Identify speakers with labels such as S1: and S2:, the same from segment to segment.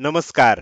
S1: नमस्कार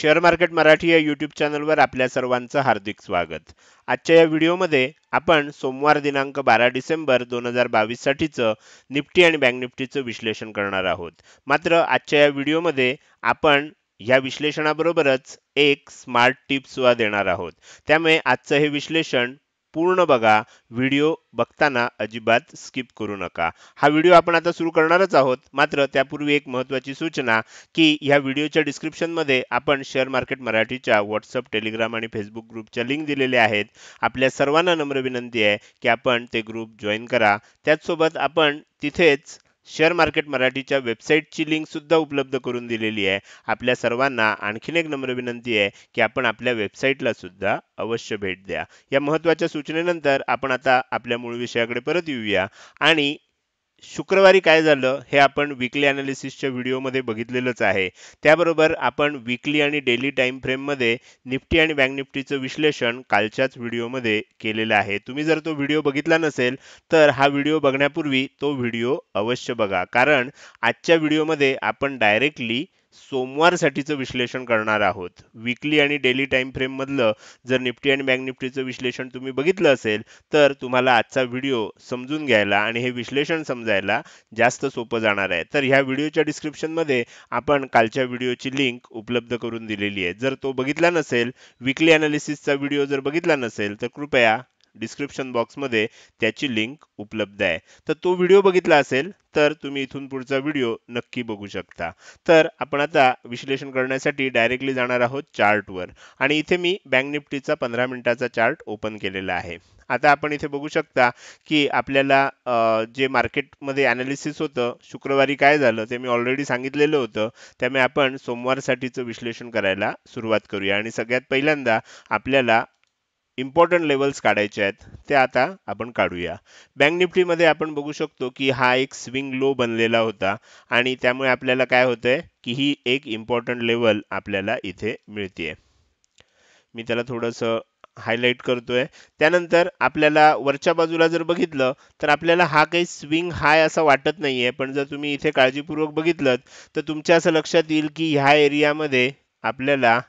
S1: share market Marathi या YouTube चॅनलवर आपल्या सर्वांचं हार्दिक स्वागत आजच्या या व्हिडिओमध्ये आपण सोमवार दिनांक बारा डिसेंबर दोन हजार बावीससाठीचं निफ्टी आणि बँक निफ्टीचं विश्लेषण करणार आहोत मात्र आजच्या या व्हिडिओमध्ये आपण ह्या विश्लेषणाबरोबरच एक स्मार्ट टिप सुद्धा देणार आहोत त्यामुळे आजचं हे विश्लेषण पूर्ण बघा व्हिडिओ बघताना अजिबात स्किप करू नका हा व्हिडिओ आपण आता सुरू करणारच आहोत मात्र त्यापूर्वी एक महत्त्वाची सूचना की ह्या व्हिडिओच्या डिस्क्रिप्शनमध्ये आपण शेअर मार्केट मराठीच्या व्हॉट्सअप टेलिग्राम आणि फेसबुक ग्रुपच्या लिंक दिलेल्या आहेत आपल्या सर्वांना नम्र विनंती आहे की आपण ते ग्रुप जॉईन करा त्याचसोबत आपण तिथेच शेअर मार्केट मराठीच्या वेबसाईटची सुद्धा उपलब्ध करून दिलेली आहे आपल्या सर्वांना आणखीन एक नम्र विनंती आहे की आपण आपल्या वेबसाईटला सुद्धा अवश्य भेट द्या या महत्वाच्या सूचनेनंतर आपण आता आपल्या मूळ विषयाकडे परत येऊया आणि शुक्रवारी काय झालं हे आपण विकली ॲनालिसिसच्या व्हिडिओमध्ये बघितलेलंच आहे त्याबरोबर आपण विकली आणि डेली टाईम फ्रेममध्ये निफ्टी आणि बँक निफ्टीचं विश्लेषण कालच्याच व्हिडिओमध्ये केलेलं आहे तुम्ही जर तो व्हिडिओ बघितला नसेल तर हा व्हिडिओ बघण्यापूर्वी तो व्हिडिओ अवश्य बघा कारण आजच्या व्हिडिओमध्ये आपण डायरेक्टली सोमवारसाठीचं विश्लेषण करणार आहोत विकली आणि डेली टाइम फ्रेममधलं जर निफ्टी आणि बँक निफ्टीचं विश्लेषण तुम्ही बघितलं असेल तर तुम्हाला आजचा व्हिडिओ समजून घ्यायला आणि हे विश्लेषण समजायला जास्त सोपं जाणार आहे तर ह्या व्हिडिओच्या डिस्क्रिप्शनमध्ये आपण कालच्या व्हिडिओची लिंक उपलब्ध करून दिलेली आहे जर तो बघितला नसेल विकली अनालिसिसचा व्हिडिओ जर बघितला नसेल तर कृपया डिस्क्रिप्शन बॉक्समध्ये त्याची लिंक उपलब्ध आहे तर तो व्हिडिओ बघितला असेल तर तुम्ही इथून पुढचा व्हिडिओ नक्की बघू शकता तर आपण आता विश्लेषण करण्यासाठी डायरेक्टली जाणार आहोत चार्टवर आणि इथे मी बँक निफ्टीचा पंधरा मिनिटाचा चार्ट ओपन केलेला आहे आता आपण इथे बघू शकता की आपल्याला जे मार्केटमध्ये ॲनालिसिस होतं शुक्रवारी काय झालं ते मी ऑलरेडी सांगितलेलं होतं त्यामुळे आपण सोमवारसाठीचं विश्लेषण करायला सुरुवात करूया आणि सगळ्यात पहिल्यांदा आपल्याला इम्पॉर्टंट लेवल्स काढायचे आहेत ते आता आपण काढूया बँक निफ्टीमध्ये आपण बघू शकतो की हा एक स्विंग लो बनलेला होता आणि त्यामुळे आपल्याला काय आहे की ही एक इम्पॉर्टंट लेवल आपल्याला इथे मिळते मी त्याला थोडंसं हायलाईट करतोय त्यानंतर आपल्याला वरच्या बाजूला जर बघितलं तर आपल्याला हा काही स्विंग हाय असा वाटत नाहीये पण जर तुम्ही इथे काळजीपूर्वक बघितलं तर तुमच्या असं लक्षात येईल की ह्या एरियामध्ये आपल्याला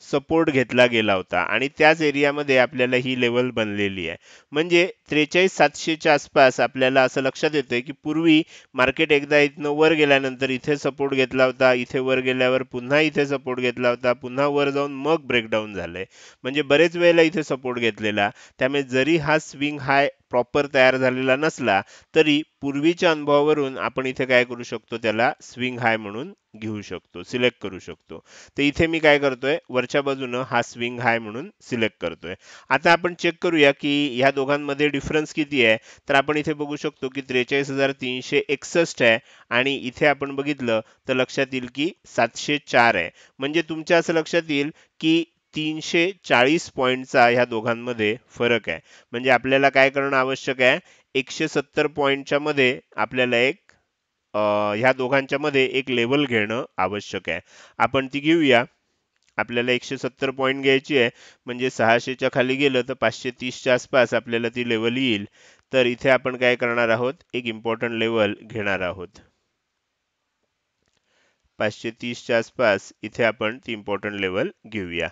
S1: सपोर्ट घेतला गेला होता आणि त्याच एरियामध्ये आपल्याला ही लेवल बनलेली आहे म्हणजे त्रेचाळीस सातशेच्या आसपास आपल्याला असं लक्षात येतं की पूर्वी मार्केट एकदा इथनं वर गेल्यानंतर इथे सपोर्ट घेतला होता इथे वर गेल्यावर पुन्हा इथे सपोर्ट घेतला होता पुन्हा वर जाऊन मग ब्रेकडाऊन झालंय म्हणजे बरेच वेळेला इथे सपोर्ट घेतलेला त्यामुळे जरी हा स्विंग हाय प्रॉपर तयार झालेला नसला तरी पूर्वीच्या अनुभवावरून आपण इथे काय करू शकतो त्याला स्विंग हाय म्हणून घेऊ शकतो सिलेक्ट करू शकतो तर इथे मी काय करतोय वरच्या बाजूनं हा स्विंग हाय म्हणून सिलेक्ट करतोय आता आपण चेक करूया की ह्या दोघांमध्ये डिफरन्स किती आहे तर आपण इथे बघू शकतो की त्रेचाळीस हजार तीनशे एकसष्ट आहे आणि इथे आपण बघितलं तर लक्षात येईल की सातशे चार आहे म्हणजे तुमच्या असं लक्षात येईल की तीनशे चाळीस पॉईंटचा ह्या दोघांमध्ये फरक आहे म्हणजे आपल्याला काय करणं आवश्यक आहे एकशे सत्तर पॉईंटच्या मध्ये आपल्याला एक ह्या दोघांच्या मध्ये एक लेवल घेणं आवश्यक आहे आपण ती घेऊया आपल्याला एकशे सत्तर पॉईंट घ्यायची आहे म्हणजे सहाशेच्या खाली गेलं तर पाचशे तीसच्या आसपास आपल्याला ती लेवल येईल तर इथे आपण काय करणार आहोत एक इम्पॉर्टंट लेवल घेणार आहोत पाचशे तीसच्या आसपास इथे आपण ती इम्पॉर्टंट लेवल घेऊया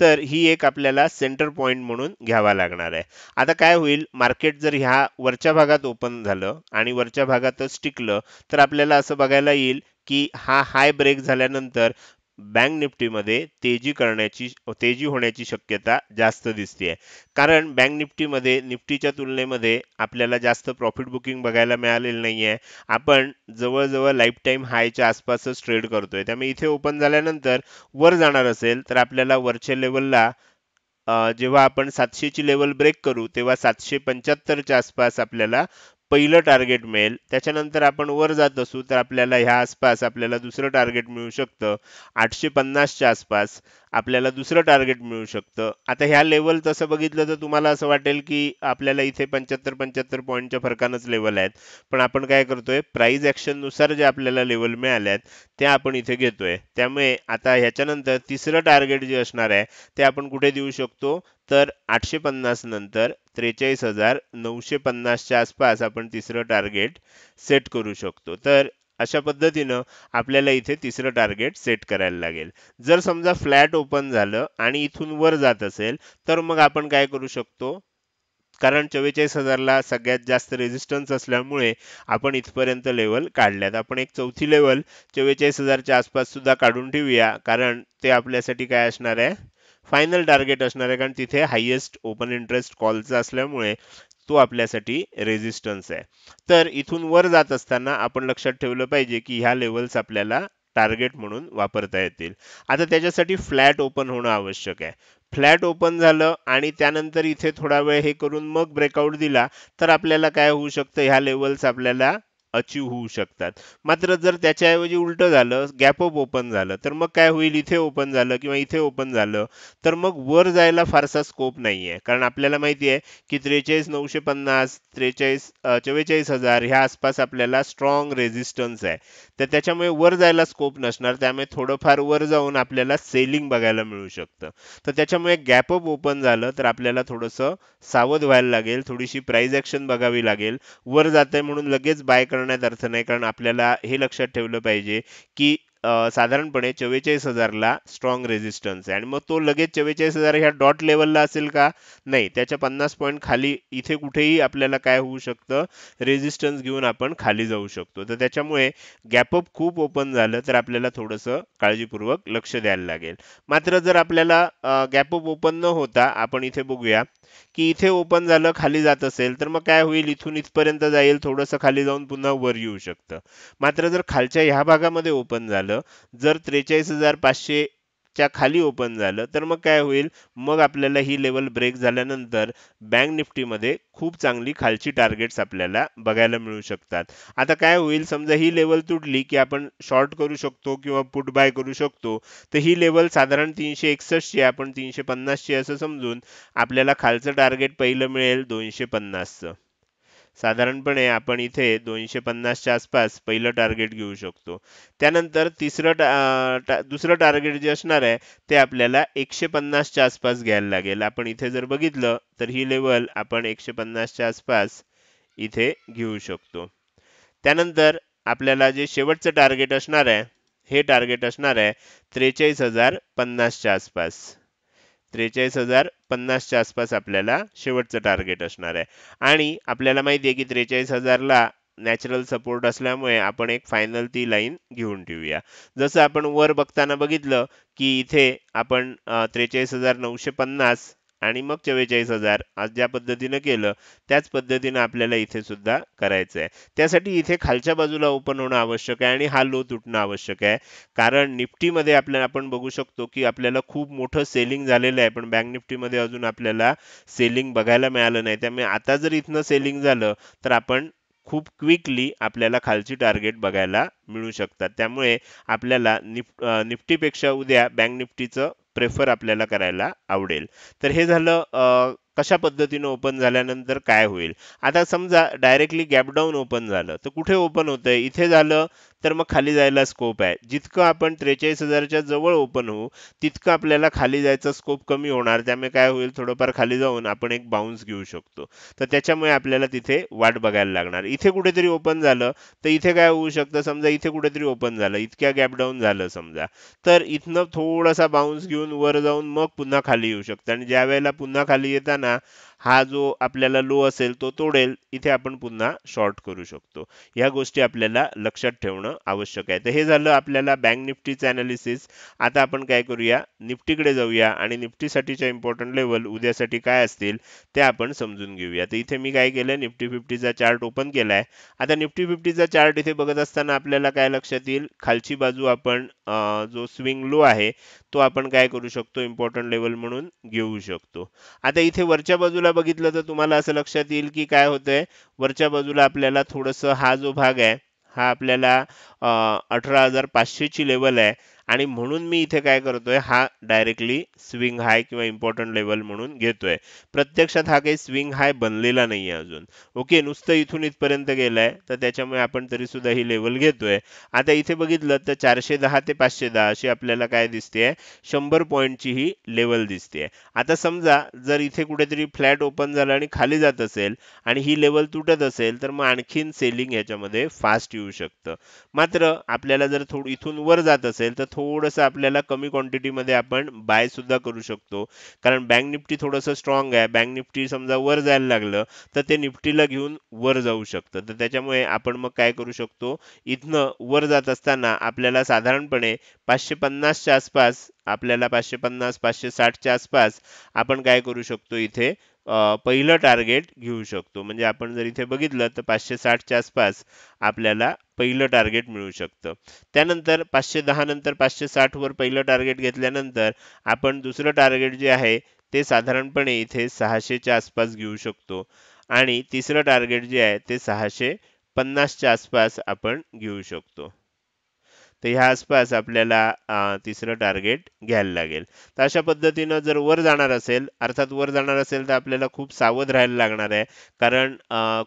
S1: तर ही एक आपल्याला सेंटर पॉईंट म्हणून घ्यावा लागणार आहे आता काय होईल मार्केट जर ह्या वरच्या भागात ओपन झालं आणि वरच्या भागातच टिकलं तर आपल्याला असं बघायला येईल की हा हाय ब्रेक झाल्यानंतर बँक निफ्टीमध्ये तेजी करण्याची तेजी होण्याची शक्यता जास्त दिसते आहे कारण बँक निफ्टीमध्ये निफ्टीच्या तुलनेमध्ये आपल्याला जास्त प्रॉफिट बुकिंग बघायला मिळालेलं नाही आहे आपण जवळजवळ लाईफ टाईम हायच्या आसपासच ट्रेड करतोय त्यामुळे इथे ओपन झाल्यानंतर वर जाणार असेल तर आपल्याला वरच्या लेवलला जेव्हा आपण सातशेची लेवल ब्रेक करू तेव्हा सातशे पंच्याहत्तरच्या आसपास आपल्याला पहिलं टार्गेट मिळेल त्याच्यानंतर आपण वर जात असू तर आपल्याला ह्या आसपास आपल्याला दुसरं टार्गेट मिळू शकतं आठशे पन्नासच्या आसपास आपल्याला दुसरं टार्गेट मिळू शकतं आता ह्या लेवल तसं बघितलं तर तुम्हाला असं वाटेल की आपल्याला इथे पंच्याहत्तर पंच्याहत्तर पॉईंटच्या फरकानंच लेवल आहेत पण आपण काय करतोय प्राईज ॲक्शननुसार जे आपल्याला लेवल मिळाल्यात आहेत ते आपण इथे घेतोय त्यामुळे आता ह्याच्यानंतर तिसरं टार्गेट जे असणार आहे ते आपण कुठे देऊ शकतो तर आठशे पन्नास नंतर त्रेचाळीस हजार नऊशे पन्नासच्या आसपास आपण तिसरं टार्गेट सेट करू शकतो तर अशा पद्धतीनं आपल्याला इथे तिसरं टार्गेट सेट करायला लागेल जर समजा फ्लॅट ओपन झालं आणि इथून वर जात असेल तर मग आपण काय करू शकतो कारण चव्वेचाळीस हजारला सगळ्यात जास्त रेझिस्टन्स असल्यामुळे आपण इथपर्यंत लेवल काढल्यात आपण एक चौथी लेवल चव्वेचाळीस हजारच्या आसपास सुद्धा काढून ठेवूया कारण ते आपल्यासाठी काय असणार आहे फायनल टार्गेट असणार आहे कारण तिथे हायेस्ट ओपन इंटरेस्ट कॉलचा असल्यामुळे तो आपल्यासाठी रेझिस्टन्स आहे तर इथून वर जात असताना आपण लक्षात ठेवलं पाहिजे की ह्या लेवल्स आपल्याला टार्गेट म्हणून वापरता येतील आता त्याच्यासाठी फ्लॅट ओपन होणं आवश्यक आहे फ्लॅट ओपन झालं आणि त्यानंतर इथे थोडा वेळ हे करून मग ब्रेकआउट दिला तर आपल्याला काय होऊ शकतं ह्या लेवल्स आपल्याला अचीव होऊ शकतात मात्र जर त्याच्याऐवजी उलट झालं अप ओपन झालं तर मग काय होईल इथे ओपन झालं किंवा इथे ओपन झालं तर मग वर जायला फारसा स्कोप नाही आहे कारण आपल्याला माहिती आहे की त्रेचाळीस नऊशे पन्नास त्रेचाळीस चव्वेचाळीस हजार ह्या आसपास आपल्याला स्ट्रॉंग रेझिस्टन्स आहे तर त्याच्यामुळे वर जायला स्कोप नसणार त्यामुळे थोडंफार वर जाऊन आपल्याला सेलिंग बघायला मिळू शकतं तर त्याच्यामुळे गॅपअप ओपन झालं तर आपल्याला थोडंसं सावध व्हायला लागेल थोडीशी प्राईज ॲक्शन बघावी लागेल वर जाते म्हणून लगेच बाय करण्यात अर्थ नाही कारण आपल्याला हे लक्षात ठेवलं पाहिजे की साधारणपणे चव्वेचाळीस हजारला स्ट्रॉंग रेझिस्टन्स आहे आणि मग तो लगेच चव्वेचाळीस हजार ह्या डॉट लेवलला असेल का नाही त्याच्या पन्नास पॉईंट खाली इथे कुठेही आपल्याला काय होऊ शकतं रेझिस्टन्स घेऊन आपण खाली जाऊ शकतो तर त्याच्यामुळे गॅपअप खूप ओपन झालं तर आपल्याला थोडंसं काळजीपूर्वक लक्ष द्यायला लागेल मात्र जर आपल्याला गॅपअप ओपन न होता आपण इथे बघूया की इथे ओपन झालं खाली जात असेल तर मग काय होईल इथून इथपर्यंत जाईल थोडंसं खाली जाऊन पुन्हा वर येऊ शकतं मात्र जर खालच्या ह्या भागामध्ये ओपन झालं जर त्रेचाळीस हजार पाचशे च्या खाली ओपन झालं तर मग काय होईल मग आपल्याला ही लेवल ब्रेक झाल्यानंतर बँक निफ्टीमध्ये खूप चांगली खालची टार्गेट्स आपल्याला बघायला मिळू शकतात आता काय होईल समजा ही लेवल तुटली की आपण शॉर्ट करू शकतो किंवा पुट बाय करू शकतो तर ही लेवल साधारण तीनशे ची आपण तीनशे ची असं समजून आपल्याला खालचं टार्गेट पहिलं मिळेल दोनशे पन्नासचं साधारणपणे आपण इथे दोनशे पन्नासच्या आसपास पहिलं टार्गेट घेऊ शकतो त्यानंतर तिसरं टा, दुसरं टार्गेट जे असणार आहे ते आपल्याला एकशे पन्नासच्या आसपास घ्यायला लागेल आपण इथे जर बघितलं तर ही लेवल आपण एकशे पन्नासच्या आसपास इथे घेऊ शकतो त्यानंतर आपल्याला जे शेवटचं टार्गेट असणार आहे हे टार्गेट असणार आहे त्रेचाळीस हजार पन्नासच्या आसपास त्रेचाळीस हजार पन्नासच्या आसपास आपल्याला शेवटचं टार्गेट असणार आहे आणि आपल्याला माहिती आहे की त्रेचाळीस हजारला नॅचरल सपोर्ट असल्यामुळे आपण एक फायनल ती लाईन घेऊन ठेवूया जसं आपण वर बघताना बघितलं की इथे आपण त्रेचाळीस हजार नऊशे पन्नास आणि मग चव्वेचाळीस हजार आज ज्या पद्धतीनं केलं त्याच पद्धतीनं आपल्याला इथे सुद्धा करायचं आहे त्यासाठी इथे खालच्या बाजूला ओपन होणं आवश्यक आहे आणि हा लो तुटणं आवश्यक आहे कारण निफ्टीमध्ये आपल्याला आपण बघू शकतो की आपल्याला खूप मोठं सेलिंग झालेलं आहे पण बँक निफ्टीमध्ये अजून आपल्याला सेलिंग बघायला मिळालं नाही त्यामुळे आता जर इथनं सेलिंग झालं तर आपण खूप क्विकली आपल्याला खालची टार्गेट बघायला मिळू शकतात त्यामुळे आपल्याला निफ निफ्टीपेक्षा उद्या बँक निफ्टीचं प्रेफर आपल्याला करायला आवडेल तर हे झालं कशा पद्धतीनं ओपन झाल्यानंतर काय होईल आता समजा डायरेक्टली गॅपडाऊन ओपन झालं तर कुठे ओपन होतं इथे झालं तर मग खाली जायला स्कोप आहे जितकं आपण त्रेचाळीस हजारच्या जवळ ओपन होऊ तितकं आपल्याला खाली जायचा स्कोप कमी होणार त्यामुळे काय होईल थोडंफार खाली जाऊन आपण एक बाउन्स घेऊ शकतो तर त्याच्यामुळे आपल्याला तिथे वाट बघायला लागणार इथे कुठेतरी ओपन झालं तर इथे काय होऊ शकतं समजा इथे कुठेतरी ओपन झालं इतक्या गॅपडाऊन झालं समजा तर इथनं थोडासा बाउन्स घेऊन वर जाऊन मग पुन्हा खाली येऊ शकतं आणि ज्या वेळेला पुन्हा खाली येताना né? हा जो आपल्याला लो असेल तो तोडेल इथे आपण पुन्हा शॉर्ट करू शकतो या गोष्टी आपल्याला लक्षात ठेवणं आवश्यक आहे तर हे झालं आपल्याला बँक निफ्टीचं अनालिसिस आता आपण काय करूया निफ्टीकडे जाऊया आणि निफ्टीसाठीच्या इम्पॉर्टंट लेवल उद्यासाठी काय असतील ते आपण समजून घेऊया तर इथे मी काय केलं निफ्टी फिफ्टीचा चार्ट ओपन केला आहे आता निफ्टी फिफ्टीचा चार्ट इथे बघत असताना आपल्याला काय लक्षात येईल खालची बाजू आपण जो स्विंग लो आहे तो आपण काय करू शकतो इम्पॉर्टंट लेवल म्हणून घेऊ शकतो आता इथे वरच्या बाजूला बघितलं तर तुम्हाला असं लक्षात येईल की काय होतंय वरच्या बाजूला आपल्याला थोडंसं हा जो भाग आहे हा आपल्याला अठरा हजार पाचशेची लेवल आहे आणि म्हणून मी इथे काय करतोय हा डायरेक्टली स्विंग हाय किंवा इम्पॉर्टंट लेवल म्हणून घेतोय प्रत्यक्षात हा काही स्विंग हाय बनलेला नाही आहे अजून ओके नुसतं इथून इथपर्यंत गेलाय तर त्याच्यामुळे आपण तरी सुद्धा ही लेवल घेतोय आता इथे बघितलं तर चारशे दहा ते पाचशे दहा अशी आपल्याला काय दिसते शंभर पॉईंटची ही लेवल दिसते आता समजा जर इथे कुठेतरी फ्लॅट ओपन झाला आणि खाली जात असेल आणि ही लेवल तुटत असेल तर मग आणखीन सेलिंग याच्यामध्ये फास्ट येऊ शकतं मात्र आपल्याला जर थोडं इथून वर जात असेल तर थोडंसं आपल्याला कमी क्वांटिटीमध्ये आपण बाय सुद्धा करू शकतो कारण बँक निफ्टी थोडंसं स्ट्रॉंग आहे बँक निफ्टी समजा वर जायला लागलं तर ते निफ्टीला घेऊन वर जाऊ शकतं तर त्याच्यामुळे आपण मग काय करू शकतो इथनं वर जात असताना आपल्याला साधारणपणे पाचशे पन्नासच्या आसपास आपल्याला पाचशे पन्नास पाचशे साठच्या आसपास आपण काय करू शकतो इथे पहिलं टार्गेट घेऊ शकतो म्हणजे आपण जर इथे बघितलं तर पाचशे साठच्या आसपास आपल्याला पहिलं टार्गेट मिळू शकतं त्यानंतर पाचशे दहा नंतर पाचशे वर पहिलं टार्गेट घेतल्यानंतर आपण दुसरं टार्गेट जे आहे ते साधारणपणे इथे सहाशेच्या आसपास घेऊ शकतो आणि तिसरं टार्गेट जे आहे ते सहाशे पन्नासच्या आसपास आपण घेऊ शकतो तर ह्या आसपास आपल्याला तिसरं टार्गेट घ्यायला लागेल तर अशा पद्धतीनं जर वर जाणार असेल अर्थात वर जाणार असेल तर आपल्याला खूप सावध राहायला लागणार आहे कारण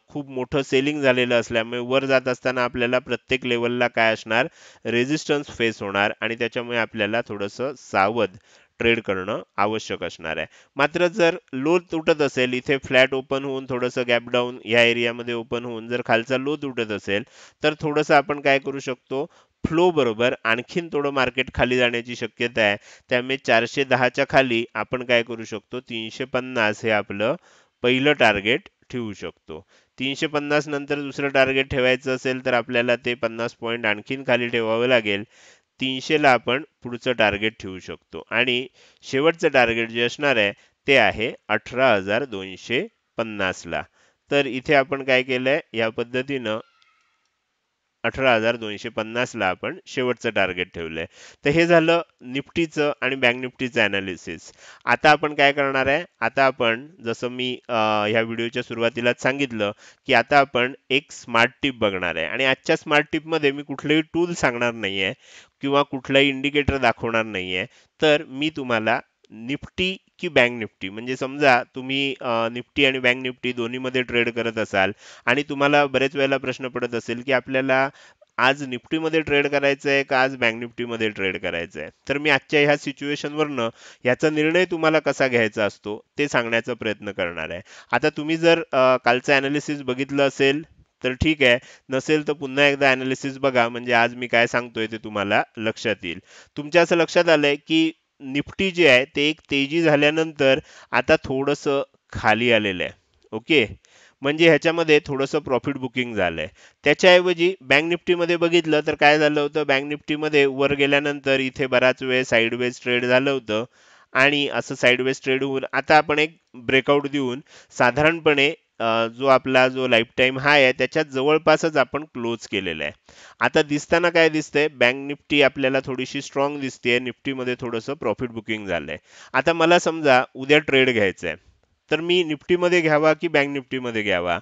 S1: खूप मोठं सेलिंग झालेलं असल्यामुळे वर जात असताना आपल्याला प्रत्येक लेवलला काय असणार रेजिस्टन्स फेस होणार आणि त्याच्यामुळे आपल्याला थोडंसं सावध ट्रेड करणं आवश्यक असणार आहे मात्र जर लो तुटत असेल इथे फ्लॅट ओपन होऊन थोडंसं गॅप डाऊन या एरियामध्ये ओपन होऊन जर खालचा लो तुटत असेल तर थोडंसं आपण काय करू शकतो फ्लो बरोबर आणखीन थोडं मार्केट खाली जाण्याची शक्यता आहे त्यामुळे चारशे दहाच्या खाली आपण काय करू शकतो तीनशे पन्नास हे आपलं पहिलं टार्गेट ठेवू शकतो तीनशे पन्नास नंतर दुसरं टार्गेट ठेवायचं असेल तर आपल्याला ते पन्नास पॉईंट आणखीन खाली ठेवावं लागेल तीनशेला आपण पुढचं टार्गेट ठेवू शकतो आणि शेवटचं टार्गेट जे असणार आहे ते आहे अठरा हजार दोनशे पन्नासला तर इथे आपण काय केलं आहे या पद्धतीनं अठरा हजार दोनशे पन्नासला आपण शेवटचं टार्गेट ठेवलं आहे तर हे झालं निफ्टीचं आणि बँक निफ्टीचं ॲनालिसिस आता आपण काय करणार आहे आता आपण जसं मी ह्या व्हिडिओच्या सुरुवातीलाच सांगितलं की आता आपण एक स्मार्ट टिप बघणार आहे आणि आजच्या स्मार्ट टिपमध्ये मी कुठलंही टूल सांगणार नाही आहे किंवा कुठलाही इंडिकेटर दाखवणार नाही आहे तर मी तुम्हाला निफ्टी की बँक निफ्टी म्हणजे समजा तुम्ही निफ्टी आणि बँक निफ्टी दोन्हीमध्ये ट्रेड करत असाल आणि तुम्हाला बरेच वेळेला प्रश्न पडत असेल की आपल्याला आज निफ्टीमध्ये ट्रेड करायचं आहे का आज बँक निफ्टीमध्ये ट्रेड करायचं आहे तर मी आजच्या ह्या सिच्युएशनवरनं याचा निर्णय तुम्हाला कसा घ्यायचा असतो ते सांगण्याचा प्रयत्न करणार आहे आता तुम्ही जर कालचं ॲनालिसिस बघितलं असेल तर ठीक आहे नसेल तर पुन्हा एकदा ॲनालिसिस बघा म्हणजे आज मी काय सांगतोय ते तुम्हाला लक्षात येईल तुमच्या असं लक्षात आलंय की निफ्टी जे आहे ते एक तेजी झाल्यानंतर आता थोडंसं खाली आलेलं आहे ओके म्हणजे ह्याच्यामध्ये थोडंसं प्रॉफिट बुकिंग झालं त्याच्याऐवजी बँक निफ्टीमध्ये बघितलं तर काय झालं होतं बँक निफ्टीमध्ये वर गेल्यानंतर इथे बराच वेळ साईडवेज ट्रेड झालं होतं आणि असं साईडवेज ट्रेड होऊन आता आपण एक ब्रेकआउट देऊन साधारणपणे जो आपला जो लाईफटाईम हाय आहे त्याच्या जवळपासच आपण क्लोज केलेला आहे आता दिसताना काय दिसतंय बँक निफ्टी आपल्याला थोडीशी स्ट्रॉंग दिसते निफ्टीमध्ये थोडंसं प्रॉफिट बुकिंग आहे आता मला समजा उद्या ट्रेड घ्यायचा आहे तर मी निफ्टीमध्ये घ्यावा की बँक निफ्टीमध्ये घ्यावा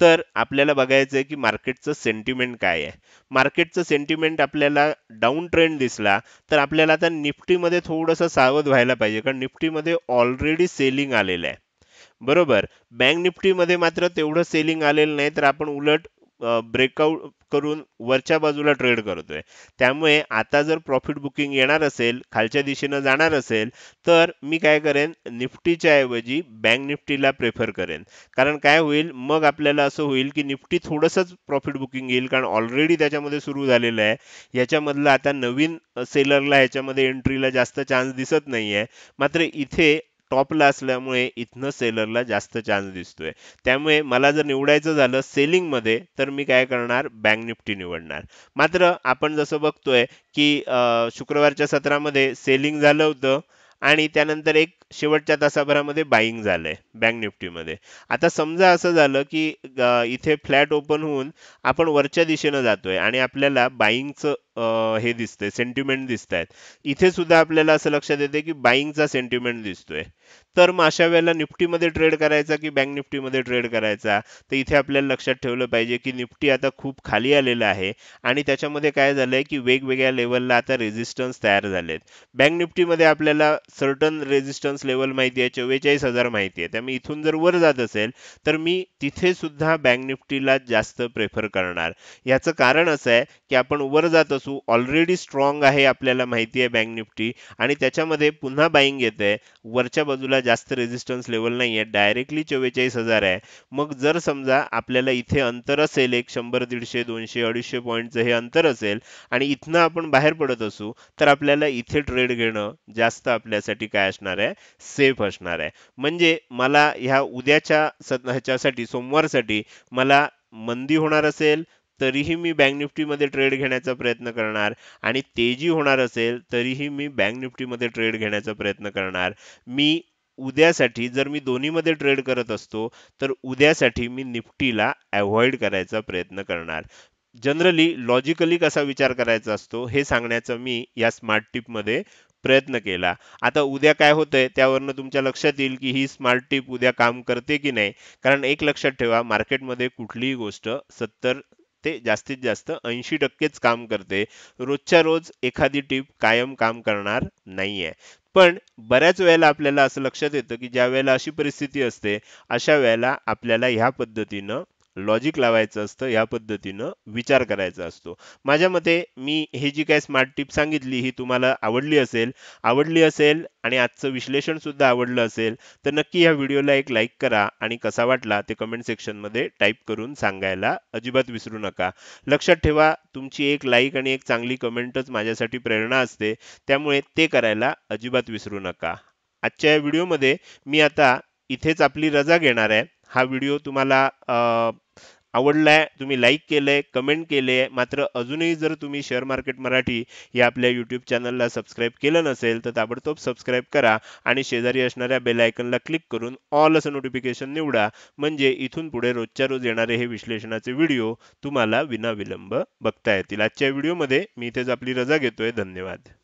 S1: तर आपल्याला बघायचं आहे की मार्केटचं सेंटिमेंट काय आहे मार्केटचं सेंटिमेंट आपल्याला डाऊन ट्रेंड दिसला तर आपल्याला आता निफ्टीमध्ये थोडंसं सावध व्हायला पाहिजे कारण निफ्टीमध्ये ऑलरेडी सेलिंग आलेलं आहे बरोबर बँक निफ्टीमध्ये मात्र तेवढं सेलिंग आलेलं नाही तर आपण उलट ब्रेकआउट करून वरच्या बाजूला ट्रेड करतोय त्यामुळे आता जर प्रॉफिट बुकिंग येणार असेल खालच्या दिशेनं जाणार असेल तर मी काय करेन निफ्टीच्या ऐवजी बँक निफ्टीला प्रेफर करेन कारण काय होईल मग आपल्याला असं होईल की निफ्टी थोडंसंच प्रॉफिट बुकिंग येईल कारण ऑलरेडी त्याच्यामध्ये सुरू झालेलं आहे ह्याच्यामधलं आता नवीन सेलरला ह्याच्यामध्ये एंट्रीला जास्त चान्स दिसत नाही आहे मात्र इथे टॉपला असल्यामुळे इथनं सेलरला जास्त चान्स दिसतोय त्यामुळे मला जर निवडायचं झालं सेलिंगमध्ये तर मी काय करणार बँक निफ्टी निवडणार मात्र आपण जसं बघतोय की शुक्रवारच्या सत्रामध्ये सेलिंग झालं होतं आणि त्यानंतर एक शेवटच्या तासाभरामध्ये बाईंग झालंय बँक निफ्टीमध्ये आता समजा असं झालं की इथे फ्लॅट ओपन होऊन आपण वरच्या दिशेनं जातोय आणि आपल्याला बाईंगचं हे दिसतंय सेंटिमेंट दिसत आहेत इथे सुद्धा आपल्याला असं लक्षात येते की बाईंगचा सेंटिमेंट दिसतोय तर मग अशा वेळेला निफ्टीमध्ये ट्रेड करायचा की बँक निफ्टीमध्ये ट्रेड करायचा तर इथे आपल्याला लक्षात ठेवलं पाहिजे की निफ्टी आता खूप खाली आलेला आहे आणि त्याच्यामध्ये काय झालंय की वेगवेगळ्या लेवलला आता रेझिस्टन्स तयार झालेत बँक निफ्टीमध्ये आपल्याला सर्टन रेझिस्टन्स लेवल माहिती आहे चव्वेचाळीस हजार माहिती आहे त्यामुळे इथून जर वर जात असेल तर मी तिथे सुद्धा बँक निफ्टीला जास्त प्रेफर करणार याचं कारण असं आहे की आपण वर जात असू ऑलरेडी स्ट्रॉंग आहे आपल्याला माहिती आहे बँक निफ्टी आणि त्याच्यामध्ये पुन्हा बाईंग येते वरच्या बाजूला जास्त रेजिस्टन्स लेवल नाही आहे डायरेक्टली चव्वेचाळीस हजार आहे मग जर समजा आपल्याला इथे अंतर असेल एक शंभर दीडशे दोनशे अडीचशे पॉईंटचं हे अंतर असेल आणि इथनं आपण बाहेर पडत असू तर आपल्याला इथे ट्रेड घेणं जास्त आपल्यासाठी काय असणार आहे सेफ असणार आहे म्हणजे मला ह्या उद्याच्या ह्याच्यासाठी सोमवारसाठी मला मंदी होणार असेल तरीही मी बँक निफ्टीमध्ये ट्रेड घेण्याचा प्रयत्न करणार आणि तेजी होणार असेल तरीही मी बँक निफ्टीमध्ये ट्रेड घेण्याचा प्रयत्न करणार मी उद्यासाठी जर मी दोन्हीमध्ये ट्रेड करत असतो तर उद्यासाठी मी निफ्टीला अवॉइड करायचा प्रयत्न करणार जनरली लॉजिकली कसा विचार करायचा असतो हे सांगण्याचं मी या स्मार्ट टिपमध्ये प्रयत्न केला आता उद्या काय होतंय त्यावरनं तुमच्या लक्षात येईल की ही स्मार्ट टीप उद्या काम करते की नाही कारण एक लक्षात ठेवा मार्केटमध्ये कुठलीही गोष्ट सत्तर ते जास्तीत जास्त ऐंशी टक्केच काम करते रोजच्या रोज एखादी टीप कायम काम करणार नाही आहे पण बऱ्याच वेळेला आपल्याला असं लक्षात येतं की ज्या वेळेला अशी परिस्थिती असते अशा वेळेला आपल्याला ह्या पद्धतीनं लॉजिक लावायचं असतं या पद्धतीनं विचार करायचा असतो माझ्या मते मी हे जी काय स्मार्ट टिप सांगितली ही तुम्हाला आवडली असेल आवडली असेल आणि आजचं विश्लेषण सुद्धा आवडलं असेल तर नक्की या व्हिडिओला एक लाईक करा आणि कसा वाटला ते कमेंट सेक्शनमध्ये टाईप करून सांगायला अजिबात विसरू नका लक्षात ठेवा तुमची एक लाईक आणि एक चांगली कमेंटच माझ्यासाठी प्रेरणा असते त्यामुळे ते करायला अजिबात विसरू नका आजच्या या व्हिडिओमध्ये मी आता इथेच आपली रजा घेणार आहे हा व्हिडिओ तुम्हाला आवडलाय तुम्ही लाईक केलं कमेंट केले मात्र अजूनही जर तुम्ही शेअर मार्केट मराठी या आपल्या यूट्यूब चॅनलला सबस्क्राईब केलं नसेल तर ताबडतोब सबस्क्राईब करा आणि शेजारी असणाऱ्या बेलायकनला क्लिक करून ऑल असं नोटिफिकेशन निवडा म्हणजे इथून पुढे रोजच्या रोज येणारे हे विश्लेषणाचे व्हिडिओ तुम्हाला विनाविलंब बघता येतील आजच्या व्हिडिओमध्ये मी इथेच आपली रजा घेतोय धन्यवाद